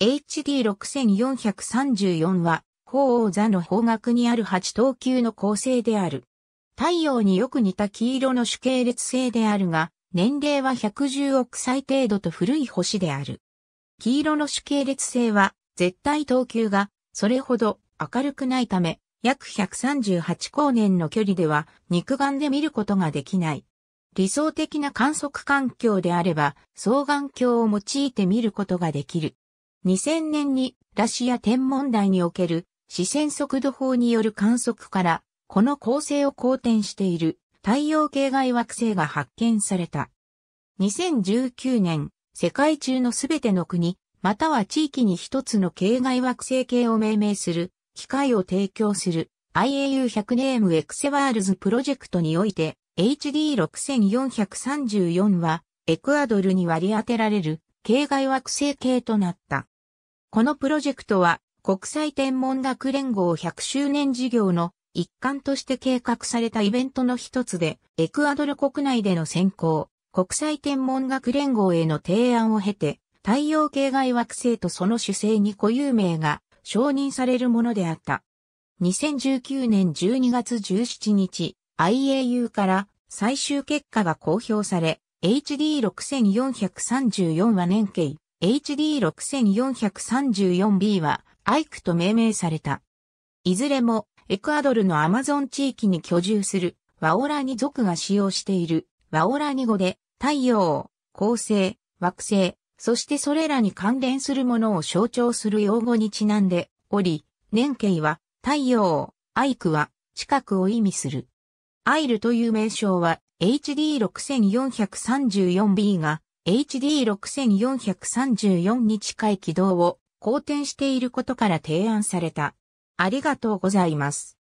HD6434 は、鳳凰座の方角にある8等級の構成である。太陽によく似た黄色の主系列星であるが、年齢は110億歳程度と古い星である。黄色の主系列星は、絶対等級が、それほど明るくないため、約138光年の距離では、肉眼で見ることができない。理想的な観測環境であれば、双眼鏡を用いて見ることができる。2000年にラシア天文台における視線速度法による観測から、この構成を好転している太陽系外惑星が発見された。2019年、世界中のすべての国、または地域に一つの系外惑星系を命名する、機械を提供する IAU100 ネームエクセワールズプロジェクトにおいて、HD6434 は、エクアドルに割り当てられる、系外惑星系となった。このプロジェクトは国際天文学連合100周年事業の一環として計画されたイベントの一つで、エクアドル国内での選考、国際天文学連合への提案を経て、太陽系外惑星とその主星に固有名が承認されるものであった。2019年12月17日、IAU から最終結果が公表され、HD6434 は年計 HD6434B はアイクと命名された。いずれもエクアドルのアマゾン地域に居住するワオラニ族が使用しているワオラニ語で太陽、恒星、惑星、そしてそれらに関連するものを象徴する用語にちなんでおり、年慶は太陽、アイクは近くを意味する。アイルという名称は HD6434B が HD6434 に近い軌道を好転していることから提案された。ありがとうございます。